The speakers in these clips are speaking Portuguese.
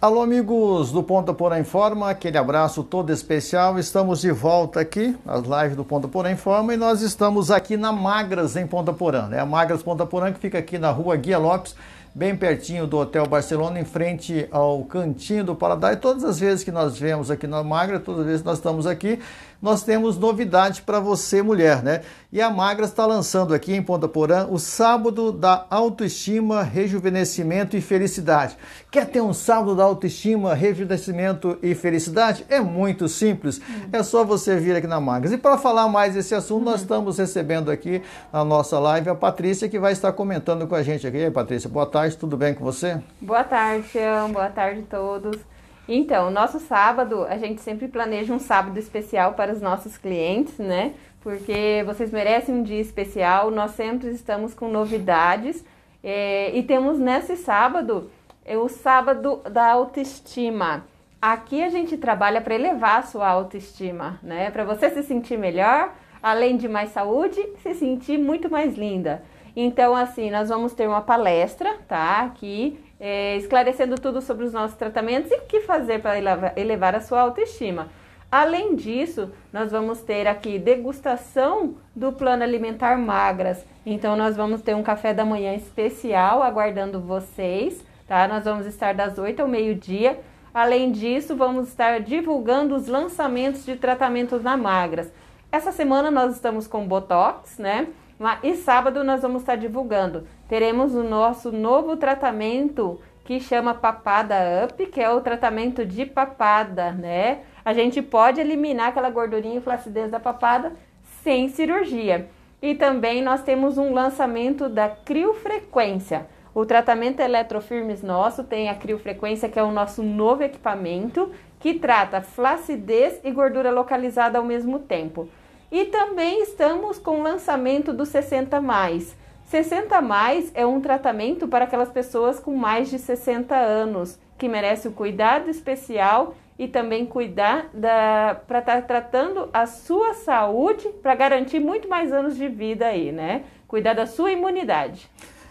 Alô, amigos do Ponta Porã Informa, aquele abraço todo especial. Estamos de volta aqui nas lives do Ponta Porã Informa e nós estamos aqui na Magras, em Ponta Porã, né? A Magras Ponta Porã que fica aqui na rua Guia Lopes, bem pertinho do Hotel Barcelona, em frente ao Cantinho do e Todas as vezes que nós vemos aqui na Magra, todas as vezes que nós estamos aqui, nós temos novidade para você, mulher, né? E a Magra está lançando aqui em Ponta Porã o sábado da autoestima, rejuvenescimento e felicidade. Quer ter um sábado da autoestima, rejuvenescimento e felicidade? É muito simples, hum. é só você vir aqui na Magra. E para falar mais desse assunto, nós hum. estamos recebendo aqui na nossa live a Patrícia, que vai estar comentando com a gente aqui. Patrícia, boa tarde tarde, tudo bem com você? Boa tarde, boa tarde a todos. Então, nosso sábado, a gente sempre planeja um sábado especial para os nossos clientes, né? Porque vocês merecem um dia especial, nós sempre estamos com novidades é, e temos nesse sábado é o sábado da autoestima. Aqui a gente trabalha para elevar a sua autoestima, né? Para você se sentir melhor, além de mais saúde, se sentir muito mais linda. Então, assim, nós vamos ter uma palestra, tá? Aqui, é, esclarecendo tudo sobre os nossos tratamentos e o que fazer para elevar a sua autoestima. Além disso, nós vamos ter aqui degustação do plano alimentar magras. Então, nós vamos ter um café da manhã especial aguardando vocês, tá? Nós vamos estar das 8 ao meio-dia. Além disso, vamos estar divulgando os lançamentos de tratamentos na magras. Essa semana nós estamos com Botox, né? E sábado nós vamos estar divulgando. Teremos o nosso novo tratamento que chama Papada Up, que é o tratamento de papada, né? A gente pode eliminar aquela gordurinha e flacidez da papada sem cirurgia. E também nós temos um lançamento da criofrequência. O tratamento Eletrofirmes nosso tem a criofrequência, que é o nosso novo equipamento, que trata flacidez e gordura localizada ao mesmo tempo. E também estamos com o lançamento do 60 mais. 60 mais é um tratamento para aquelas pessoas com mais de 60 anos que merece o cuidado especial e também cuidar para estar tá tratando a sua saúde para garantir muito mais anos de vida aí, né? Cuidar da sua imunidade.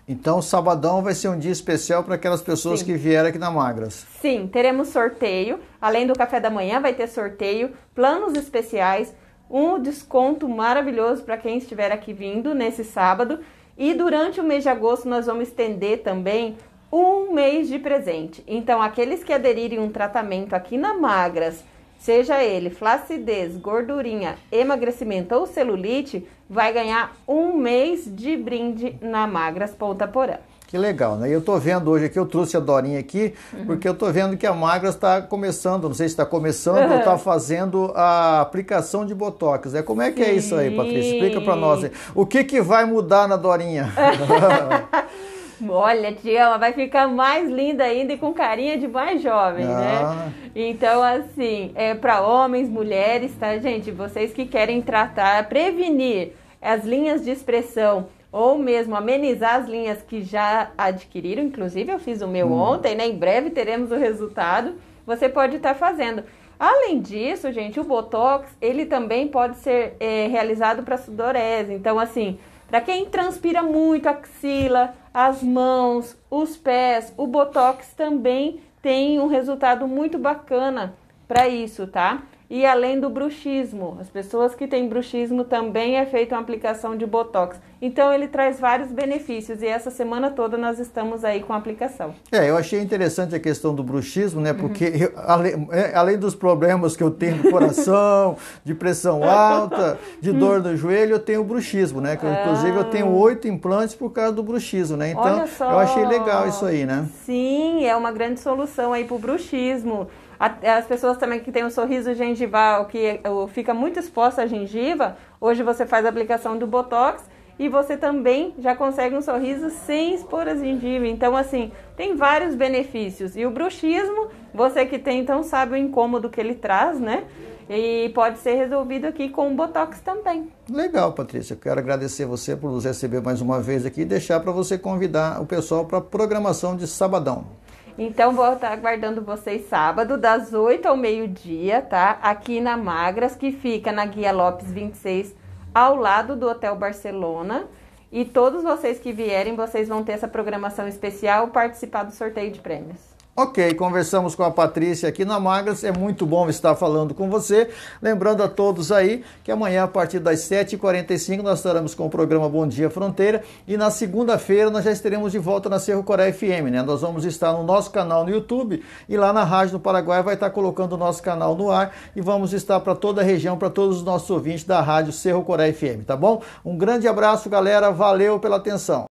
Então, sabadão vai ser um dia especial para aquelas pessoas Sim. que vieram aqui na Magras. Sim, teremos sorteio. Além do café da manhã, vai ter sorteio, planos especiais, um desconto maravilhoso para quem estiver aqui vindo nesse sábado. E durante o mês de agosto nós vamos estender também um mês de presente. Então, aqueles que aderirem um tratamento aqui na Magras, seja ele flacidez, gordurinha, emagrecimento ou celulite, vai ganhar um mês de brinde na Magras Ponta Porã. Que legal, né? Eu estou vendo hoje aqui, eu trouxe a Dorinha aqui, uhum. porque eu estou vendo que a Magra está começando, não sei se está começando uhum. ou está fazendo a aplicação de Botox, né? Como é que Sim. é isso aí, Patrícia? Explica para nós. aí. O que, que vai mudar na Dorinha? Olha, ela vai ficar mais linda ainda e com carinha de mais jovem, né? ah. né? Então, assim, é para homens, mulheres, tá, gente? Vocês que querem tratar, prevenir as linhas de expressão ou mesmo amenizar as linhas que já adquiriram. Inclusive, eu fiz o meu hum. ontem, né? Em breve teremos o resultado. Você pode estar tá fazendo. Além disso, gente, o Botox ele também pode ser é, realizado para sudorese. Então, assim, para quem transpira muito, axila, as mãos, os pés, o Botox também tem um resultado muito bacana para isso, tá? E além do bruxismo, as pessoas que têm bruxismo também é feita uma aplicação de botox. Então ele traz vários benefícios e essa semana toda nós estamos aí com a aplicação. É, eu achei interessante a questão do bruxismo, né? Porque uhum. eu, além, além, dos problemas que eu tenho no coração, de pressão alta, de uhum. dor no joelho, eu tenho bruxismo, né? Que inclusive eu ah. tenho oito implantes por causa do bruxismo, né? Então eu achei legal isso aí, né? Sim, é uma grande solução aí para o bruxismo. As pessoas também que têm um sorriso gengival, que fica muito exposta à gengiva, hoje você faz a aplicação do Botox e você também já consegue um sorriso sem expor a gengiva. Então, assim, tem vários benefícios. E o bruxismo, você que tem, então sabe o incômodo que ele traz, né? E pode ser resolvido aqui com o Botox também. Legal, Patrícia. Eu quero agradecer você por nos receber mais uma vez aqui e deixar para você convidar o pessoal para a programação de sabadão. Então vou estar aguardando vocês sábado, das 8 ao meio-dia, tá? Aqui na Magras, que fica na Guia Lopes 26, ao lado do Hotel Barcelona. E todos vocês que vierem, vocês vão ter essa programação especial, participar do sorteio de prêmios. Ok, conversamos com a Patrícia aqui na Magras, é muito bom estar falando com você. Lembrando a todos aí que amanhã, a partir das 7h45, nós estaremos com o programa Bom Dia Fronteira e na segunda-feira nós já estaremos de volta na Cerro Coreia FM, né? Nós vamos estar no nosso canal no YouTube e lá na Rádio do Paraguai vai estar colocando o nosso canal no ar e vamos estar para toda a região, para todos os nossos ouvintes da Rádio Cerro Coreia FM, tá bom? Um grande abraço, galera, valeu pela atenção.